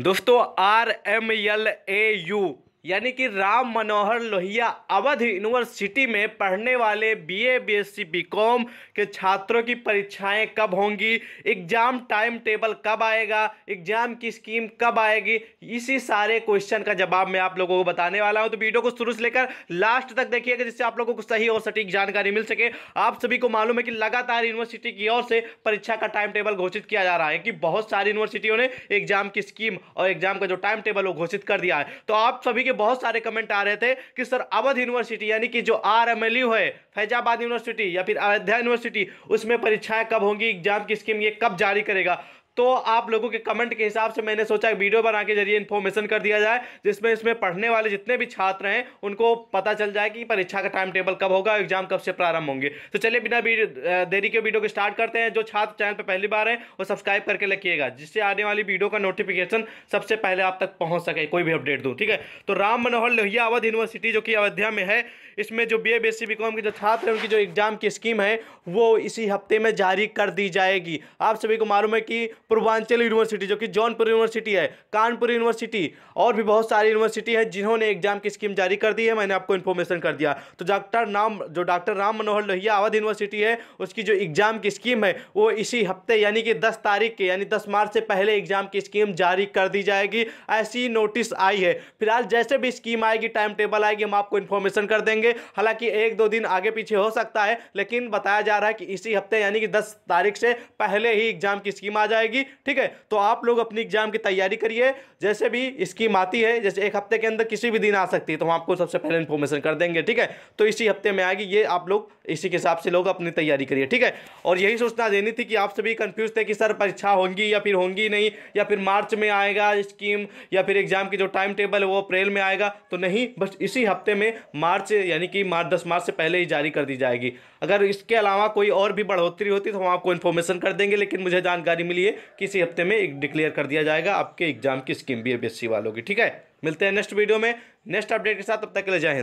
दोस्तों R M L A U यानी कि राम मनोहर लोहिया अवध यूनिवर्सिटी में पढ़ने वाले बीए बीएससी बीकॉम के छात्रों की परीक्षाएं कब होंगी एग्ज़ाम टाइम टेबल कब आएगा एग्ज़ाम की स्कीम कब आएगी इसी सारे क्वेश्चन का जवाब मैं आप लोगों को बताने वाला हूं तो वीडियो को शुरू से लेकर लास्ट तक देखिएगा जिससे आप लोगों को सही और सटीक जानकारी मिल सके आप सभी को मालूम है कि लगातार यूनिवर्सिटी की ओर से परीक्षा का टाइम टेबल घोषित किया जा रहा है कि बहुत सारी यूनिवर्सिटियों ने एग्ज़ाम की स्कीम और एग्ज़ाम का जो टाइम टेबल वो घोषित कर दिया है तो आप सभी के देखिए बहुत सारे कमेंट आ रहे थे कि सर अवध यूनिवर्सिटी यानी कि जो आर एम एल यू है फैजाबाद यूनिवर्सिटी या फिर अयोध्या यूनिवर्सिटी उसमें परीक्षाएं कब होंगी एग्जाम की स्कीम ये कब जारी करेगा तो आप लोगों के कमेंट के हिसाब से मैंने सोचा वीडियो बना के जरिए इन्फॉर्मेशन कर दिया जाए जिसमें इसमें पढ़ने वाले जितने भी छात्र हैं उनको पता चल जाए कि परीक्षा का टाइम टेबल कब होगा एग्जाम कब से प्रारंभ होंगे तो चलिए बिना देरी के वीडियो को स्टार्ट करते हैं जो छात्र चैनल पर पहली बार है वो सब्सक्राइब करके रखिएगा जिससे आने वाली वीडियो का नोटिफिकेशन सबसे पहले आप तक पहुँच सके कोई भी अपडेट दूँ ठीक है तो राम मनोहर लोहिया अवध यूनिवर्सिटी जो कि अयोध्या में है इसमें जो बी ए बी एस के जो छात्र हैं उनकी जो एग्जाम की स्कीम है वो इसी हफ्ते में जारी कर दी जाएगी आप सभी को मालूम है कि पूर्वांचल यूनिवर्सिटी जो कि जौनपुर यूनिवर्सिटी है कानपुर यूनिवर्सिटी और भी बहुत सारी यूनिवर्सिटी है जिन्होंने एग्जाम की स्कीम जारी कर दी है मैंने आपको इन्फॉर्मेशन कर दिया तो डॉक्टर नाम जो डॉक्टर राम मनोहर लोहिया अवध यूनिवर्सिटी है उसकी जो एग्जाम की स्कीम है वो इसी हफ्ते यानी कि दस तारीख के यानी दस मार्च से पहले एग्जाम की स्कीम जारी कर दी जाएगी ऐसी नोटिस आई है फिलहाल जैसे भी स्कीम आएगी टाइम टेबल आएगी हम आपको इन्फॉर्मेशन कर देंगे हालांकि एक दो दिन आगे पीछे हो सकता है लेकिन बताया जा रहा है कि इसी हफ्ते यानी कि दस तारीख से पहले ही एग्जाम की स्कीम आ जाएगी होगी ठीक है तो आप लोग अपनी एग्जाम की तैयारी करिए जैसे भी स्कीम आती है जैसे एक हफ्ते के अंदर किसी भी दिन आ सकती है तो हम आपको सबसे पहले इन्फॉर्मेशन कर देंगे ठीक है तो इसी हफ्ते में आएगी ये आप लोग इसी के हिसाब से लोग अपनी तैयारी करिए ठीक है और यही सूचना देनी थी कि आप सभी कन्फ्यूज थे कि सर परीक्षा होंगी या फिर होंगी नहीं या फिर मार्च में आएगा स्कीम या फिर एग्जाम की जो टाइम टेबल है वो अप्रैल में आएगा तो नहीं बस इसी हफ्ते में मार्च यानी कि मार्च दस मार्च से पहले ही जारी कर दी जाएगी अगर इसके अलावा कोई और भी बढ़ोतरी होती तो हम आपको इन्फॉर्मेशन कर देंगे लेकिन मुझे जानकारी मिली है किसी हफ्ते में डिक्लेयर कर दिया जाएगा आपके एग्जाम की स्कीम बी वालों की ठीक है मिलते हैं नेक्स्ट वीडियो में नेक्स्ट अपडेट के साथ तब तक के लिए जय हिंद